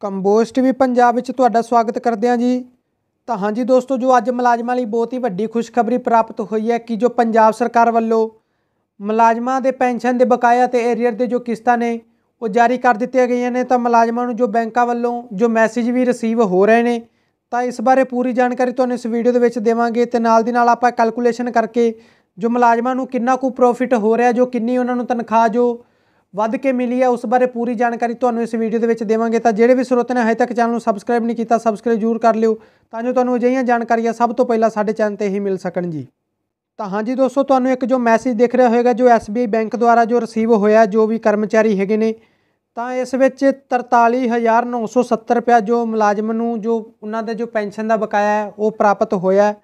ਕੰਬੋਸਟ ਵੀ ਪੰਜਾਬ ਵਿੱਚ ਤੁਹਾਡਾ ਸਵਾਗਤ ਕਰਦੇ ਹਾਂ ਜੀ ਤਾਂ ਹਾਂਜੀ ਦੋਸਤੋ ਜੋ ਅੱਜ ਮੁਲਾਜ਼ਮਾਂ ਲਈ ਬਹੁਤ ਹੀ ਵੱਡੀ ਖੁਸ਼ਖਬਰੀ ਪ੍ਰਾਪਤ ਹੋਈ ਹੈ ਕਿ ਜੋ ਪੰਜਾਬ ਸਰਕਾਰ ਵੱਲੋਂ ਮੁਲਾਜ਼ਮਾਂ ਦੇ ਪੈਨਸ਼ਨ ਦੇ ਬਕਾਇਆ ਤੇ ਏਰੀਅਰ ਦੇ ਜੋ ਕਿਸ਼ਤਾਂ ਨੇ ਉਹ ਜਾਰੀ ਕਰ ਦਿੱਤੀਆਂ ਗਈਆਂ ਨੇ ਤਾਂ ਮੁਲਾਜ਼ਮਾਂ ਨੂੰ ਜੋ ਬੈਂਕਾਂ ਵੱਲੋਂ ਜੋ ਮੈਸੇਜ ਵੀ ਰਿਸੀਵ ਹੋ ਰਹੇ ਨੇ ਤਾਂ ਇਸ ਬਾਰੇ ਪੂਰੀ ਜਾਣਕਾਰੀ ਤੁਹਾਨੂੰ ਇਸ ਵੀਡੀਓ ਦੇ ਵਿੱਚ ਦੇਵਾਂਗੇ ਤੇ ਨਾਲ ਦੀ ਨਾਲ ਆਪਾਂ ਕੈਲਕੂਲੇਸ਼ਨ ਕਰਕੇ ਜੋ ਮੁਲਾਜ਼ਮਾਂ ਨੂੰ ਕਿੰਨਾ ਕੁ ਪ੍ਰੋਫਿਟ ਹੋ ਰਿਹਾ ਜੋ ਕਿੰਨੀ ਉਹਨਾਂ ਨੂੰ ਤਨਖਾਹ ਜੋ ਵੱਧ ਕੇ ਮਿਲੀ ਹੈ ਉਸ ਬਾਰੇ ਪੂਰੀ ਜਾਣਕਾਰੀ ਤੁਹਾਨੂੰ ਇਸ ਵੀਡੀਓ ਦੇ ਵਿੱਚ ਦੇਵਾਂਗੇ ਤਾਂ ਜਿਹੜੇ ਵੀ ਸਰੋਤ ਨੇ ਹਜੇ ਤੱਕ ਚੈਨਲ ਨੂੰ ਸਬਸਕ੍ਰਾਈਬ ਨਹੀਂ ਕੀਤਾ ਸਬਸਕ੍ਰਾਈਬ ਜ਼ਰੂਰ ਕਰ ਲਿਓ ਤਾਂ ਜੋ ਤੁਹਾਨੂੰ ਅਜਿਹੀਆਂ ਜਾਣਕਾਰੀਆਂ ਸਭ ਤੋਂ ਪਹਿਲਾਂ ਸਾਡੇ ਚੈਨਲ ਤੇ ਹੀ ਮਿਲ ਸਕਣ ਜੀ ਤਾਂ ਹਾਂਜੀ ਦੋਸਤੋ ਤੁਹਾਨੂੰ ਇੱਕ ਜੋ ਮੈਸੇਜ ਦਿਖ ਰਿਹਾ ਹੋਵੇਗਾ ਜੋ SBI ਬੈਂਕ ਦੁਆਰਾ ਜੋ ਰਿਸੀਵ ਹੋਇਆ ਜੋ ਵੀ ਕਰਮਚਾਰੀ ਹੈਗੇ ਨੇ ਤਾਂ ਇਸ ਵਿੱਚ 43970 ਰੁਪਿਆ ਜੋ ਮੁਲਾਜ਼ਮ ਨੂੰ ਜੋ ਉਹਨਾਂ ਦਾ ਜੋ ਪੈਨਸ਼ਨ ਦਾ ਬਕਾਇਆ ਹੈ ਉਹ ਪ੍ਰਾਪਤ ਹੋਇਆ ਹੈ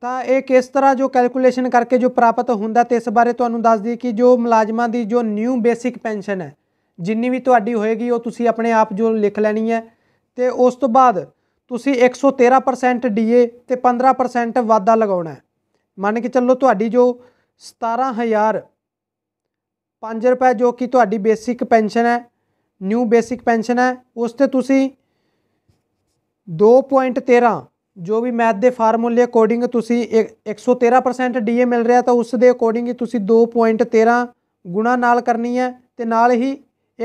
ਤਾਂ ਇਹ ਕਿਸ ਤਰ੍ਹਾਂ ਜੋ ਕੈਲਕੂਲੇਸ਼ਨ ਕਰਕੇ ਜੋ ਪ੍ਰਾਪਤ ਹੁੰਦਾ ਤੇ ਇਸ ਬਾਰੇ ਤੁਹਾਨੂੰ ਦੱਸ ਦਈਏ ਕਿ ਜੋ ਮੁਲਾਜ਼ਮਾਂ ਦੀ ਜੋ ਨਿਊ ਬੇਸਿਕ ਪੈਨਸ਼ਨ ਹੈ ਜਿੰਨੀ ਵੀ ਤੁਹਾਡੀ ਹੋਏਗੀ ਉਹ ਤੁਸੀਂ ਆਪਣੇ ਆਪ ਜੋ ਲਿਖ ਲੈਣੀ ਹੈ ਤੇ ਉਸ ਤੋਂ ਬਾਅਦ ਤੁਸੀਂ 113% ਡੀਏ ਤੇ 15% ਵਾਧਾ ਲਗਾਉਣਾ ਹੈ ਮੰਨ ਕੇ ਚੱਲੋ ਤੁਹਾਡੀ ਜੋ 17000 ਰੁਪਏ ਜੋ ਕਿ ਤੁਹਾਡੀ ਬੇਸਿਕ ਪੈਨਸ਼ਨ ਹੈ ਨਿਊ ਬੇਸਿਕ ਪੈਨਸ਼ਨ ਹੈ ਉਸ ਤੇ ਤੁਸੀਂ 2.13 ਜੋ ਵੀ ਮੈਥ ਦੇ ਫਾਰਮੂਲੇ ਅਕੋਰਡਿੰਗ ਤੁਸੀਂ 113% ਡੀਏ ਮਿਲ ਰਿਹਾ ਤਾਂ ਉਸ ਦੇ ਅਕੋਰਡਿੰਗ ਤੁਸੀਂ 2.13 ਗੁਣਾ ਨਾਲ ਕਰਨੀ ਹੈ ਤੇ ਨਾਲ ਹੀ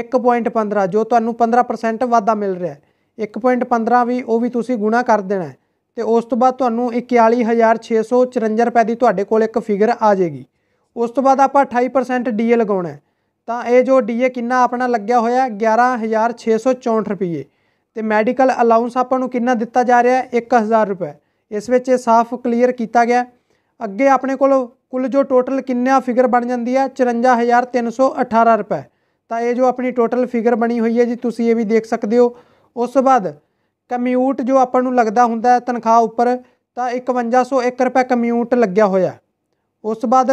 1.15 ਜੋ ਤੁਹਾਨੂੰ 15% ਵਾਧਾ ਮਿਲ ਰਿਹਾ 1.15 ਵੀ ਉਹ ਵੀ ਤੁਸੀਂ ਗੁਣਾ ਕਰ ਦੇਣਾ ਹੈ ਤੇ ਉਸ ਤੋਂ ਬਾਅਦ ਤੁਹਾਨੂੰ 41654 ਰੁਪਏ ਦੀ ਤੁਹਾਡੇ ਕੋਲ ਇੱਕ ਫਿਗਰ ਆ ਜਾਏਗੀ ਉਸ ਤੋਂ ਬਾਅਦ ਆਪਾਂ 28% ਡੀਏ ਲਗਾਉਣਾ ਤਾਂ ਇਹ ਜੋ ਡੀਏ ਕਿੰਨਾ ਆਪਣਾ ਲੱਗਿਆ ਹੋਇਆ 11664 ਰੁਪਏ ਤੇ ਮੈਡੀਕਲ ਅਲਾਉਂਸ ਆਪਾਂ ਨੂੰ ਕਿੰਨਾ ਦਿੱਤਾ ਜਾ ਰਿਹਾ ਹੈ 1000 ਰੁਪਏ ਇਸ ਵਿੱਚ ਇਹ ਸਾਫ਼ ਕਲੀਅਰ ਕੀਤਾ ਗਿਆ ਅੱਗੇ ਆਪਣੇ ਕੋਲ ਕੁੱਲ ਜੋ ਟੋਟਲ ਕਿੰਨਾ ਫਿਗਰ ਬਣ ਜਾਂਦੀ ਹੈ 54318 ਰੁਪਏ ਤਾਂ ਇਹ ਜੋ ਆਪਣੀ ਟੋਟਲ ਫਿਗਰ ਬਣੀ ਹੋਈ ਹੈ ਜੀ ਤੁਸੀਂ ਇਹ ਵੀ ਦੇਖ ਸਕਦੇ ਹੋ ਉਸ ਤੋਂ ਬਾਅਦ ਕਮਿਊਟ ਜੋ ਆਪਾਂ ਨੂੰ ਲੱਗਦਾ ਹੁੰਦਾ ਹੈ ਤਨਖਾਹ ਉੱਪਰ ਤਾਂ 5101 ਰੁਪਏ ਕਮਿਊਟ ਲੱਗਿਆ ਹੋਇਆ ਉਸ ਤੋਂ ਬਾਅਦ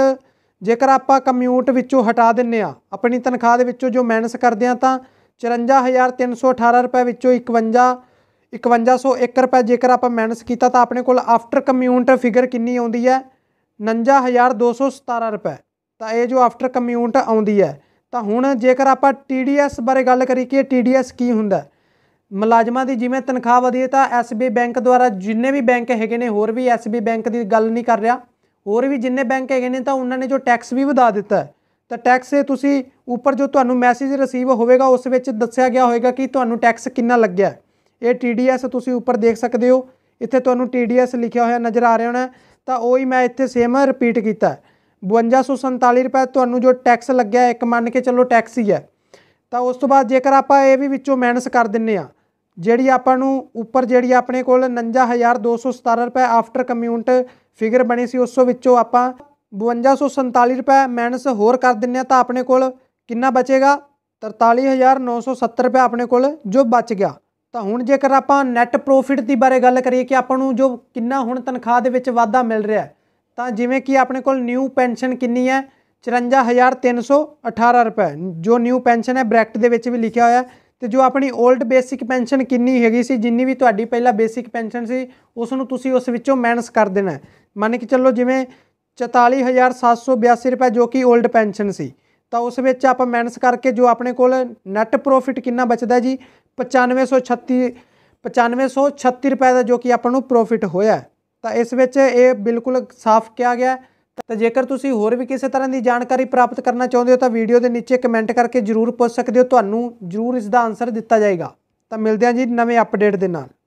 ਜੇਕਰ ਆਪਾਂ ਕਮਿਊਟ ਵਿੱਚੋਂ ਹਟਾ ਦਿੰਨੇ ਆ ਆਪਣੀ ਤਨਖਾਹ ਦੇ ਵਿੱਚੋਂ ਜੋ ਮਾਈਨਸ ਕਰਦੇ ਆ ਤਾਂ 54318 ਰੁਪਏ ਵਿੱਚੋਂ 51 5101 ਰੁਪਏ ਜੇਕਰ ਆਪਾਂ ਮਾਈਨਸ ਕੀਤਾ ਤਾਂ ਆਪਣੇ ਕੋਲ ਆਫਟਰ ਕਮਿਊਨਟ ਫਿਗਰ ਕਿੰਨੀ ਆਉਂਦੀ ਹੈ 59217 ਰੁਪਏ ਤਾਂ ਇਹ ਜੋ ਆਫਟਰ ਕਮਿਊਨਟ ਆਉਂਦੀ ਹੈ ਤਾਂ ਹੁਣ ਜੇਕਰ ਆਪਾਂ ਟੀਡੀਐਸ ਬਾਰੇ ਗੱਲ ਕਰੀ ਕਿ ਟੀਡੀਐਸ ਕੀ ਹੁੰਦਾ ਮੁਲਾਜ਼ਮਾਂ ਦੀ ਜਿਵੇਂ ਤਨਖਾਹ ਵਧੀ ਤਾਂ ਐਸਬੀ ਬੈਂਕ ਦੁਆਰਾ ਜਿੰਨੇ ਵੀ ਬੈਂਕ ਹੈਗੇ ਨੇ ਹੋਰ ਵੀ ਐਸਬੀ ਬੈਂਕ ਦੀ ਗੱਲ ਨਹੀਂ ਕਰ ਰਿਹਾ ਹੋਰ ਵੀ ਜਿੰਨੇ ਬੈਂਕ ਹੈਗੇ ਨੇ ਤਾਂ ਉਹਨਾਂ ਨੇ ਜੋ ਟੈਕਸ ਵੀ ਵਧਾ ਦਿੱਤਾ ਹੈ ਤਾਂ ਟੈਕਸ ਇਹ ਤੁਸੀਂ ਉੱਪਰ ਜੋ ਤੁਹਾਨੂੰ ਮੈਸੇਜ ਰਿਸੀਵ ਹੋਵੇਗਾ ਉਸ ਵਿੱਚ ਦੱਸਿਆ ਗਿਆ ਹੋਵੇਗਾ ਕਿ ਤੁਹਾਨੂੰ ਟੈਕਸ ਕਿੰਨਾ ਲੱਗਿਆ ਇਹ ਟੀਡੀਐਸ ਤੁਸੀਂ ਉੱਪਰ ਦੇਖ ਸਕਦੇ ਹੋ ਇੱਥੇ ਤੁਹਾਨੂੰ ਟੀਡੀਐਸ ਲਿਖਿਆ ਹੋਇਆ ਨਜ਼ਰ ਆ ਰਿਹਾ ਹੋਣਾ ਤਾਂ ਉਹੀ ਮੈਂ ਇੱਥੇ ਸੇਮ ਰਿਪੀਟ ਕੀਤਾ 5247 ਰੁਪਏ ਤੁਹਾਨੂੰ ਜੋ ਟੈਕਸ ਲੱਗਿਆ ਇੱਕ ਮੰਨ ਕੇ ਚੱਲੋ ਟੈਕਸ ਹੀ ਹੈ ਤਾਂ ਉਸ ਤੋਂ ਬਾਅਦ ਜੇਕਰ ਆਪਾਂ ਇਹ ਵੀ ਵਿੱਚੋਂ ਮਾਈਨਸ ਕਰ ਦਿੰਨੇ ਆ ਜਿਹੜੀ ਆਪਾਂ ਨੂੰ ਉੱਪਰ ਜਿਹੜੀ ਆਪਣੇ ਕੋਲ 49217 ਰੁਪਏ ਆਫਟਰ ਕਮਿਊਨਿਟ ਫਿਗਰ ਬਣੀ ਸੀ ਉਸ ਵਿੱਚੋਂ ਆਪਾਂ 5247 ਰੁਪਏ ਮਾਈਨਸ ਹੋਰ ਕਰ ਦਿੰਨੇ ਆ ਤਾਂ ਆਪਣੇ ਕੋਲ ਕਿੰਨਾ ਬਚੇਗਾ 43970 ਰੁਪਏ ਆਪਣੇ ਕੋਲ ਜੋ ਬਚ ਗਿਆ ਤਾਂ ਹੁਣ ਜੇਕਰ ਆਪਾਂ ਨੈਟ ਪ੍ਰੋਫਿਟ ਦੀ ਬਾਰੇ ਗੱਲ ਕਰੀਏ ਕਿ ਆਪਾਂ ਨੂੰ ਜੋ ਕਿੰਨਾ ਹੁਣ ਤਨਖਾਹ ਦੇ ਵਿੱਚ ਵਾਧਾ ਮਿਲ ਰਿਹਾ ਤਾਂ ਜਿਵੇਂ ਕਿ ਆਪਣੇ ਕੋਲ ਨਿਊ ਪੈਨਸ਼ਨ ਕਿੰਨੀ ਹੈ 54318 ਰੁਪਏ ਜੋ ਨਿਊ ਪੈਨਸ਼ਨ ਹੈ ਬ੍ਰੈਕਟ ਦੇ ਵਿੱਚ ਵੀ ਲਿਖਿਆ ਹੋਇਆ ਤੇ ਜੋ ਆਪਣੀ 올ਡ ਬੇਸਿਕ ਪੈਨਸ਼ਨ ਕਿੰਨੀ ਹੈਗੀ ਸੀ ਜਿੰਨੀ ਵੀ ਤੁਹਾਡੀ ਪਹਿਲਾਂ ਬੇਸਿਕ ਪੈਨਸ਼ਨ ਸੀ ਉਸ ਨੂੰ ਤੁਸੀਂ ਉਸ ਵਿੱਚੋਂ ਮਾਈਨਸ ਕਰ ਦੇਣਾ ਮੰਨ ਕੇ ਚੱਲੋ ਜਿਵੇਂ 44782 ਰੁਪਏ ਜੋ ਕਿ 올ਡ ਪੈਨਸ਼ਨ ਸੀ ਤਾਂ ਉਸ ਵਿੱਚ ਆਪਾਂ ਮੈਨਸ ਕਰਕੇ ਜੋ ਆਪਣੇ ਕੋਲ ਨੈਟ ਪ੍ਰੋਫਿਟ ਕਿੰਨਾ ਬਚਦਾ ਜੀ 9536 9536 ਰੁਪਏ ਦਾ ਜੋ ਕਿ ਆਪਾਂ ਨੂੰ ਪ੍ਰੋਫਿਟ ਹੋਇਆ ਤਾਂ ਇਸ ਵਿੱਚ ਇਹ ਬਿਲਕੁਲ ਸਾਫ਼ ਕਿਹਾ ਗਿਆ ਤਾਂ ਜੇਕਰ ਤੁਸੀਂ ਹੋਰ ਵੀ ਕਿਸੇ ਤਰ੍ਹਾਂ ਦੀ ਜਾਣਕਾਰੀ ਪ੍ਰਾਪਤ ਕਰਨਾ ਚਾਹੁੰਦੇ ਹੋ ਤਾਂ ਵੀਡੀਓ ਦੇ ਨੀਚੇ ਕਮੈਂਟ ਕਰਕੇ ਜਰੂਰ ਪੁੱਛ ਸਕਦੇ ਹੋ ਤੁਹਾਨੂੰ ਜਰੂਰ ਇਸ ਦਾ ਆਨਸਰ ਦਿੱਤਾ ਜਾਏਗਾ ਤਾਂ ਮਿਲਦੇ ਹਾਂ ਜੀ ਨਵੇਂ ਅਪਡੇਟ ਦੇ ਨਾਲ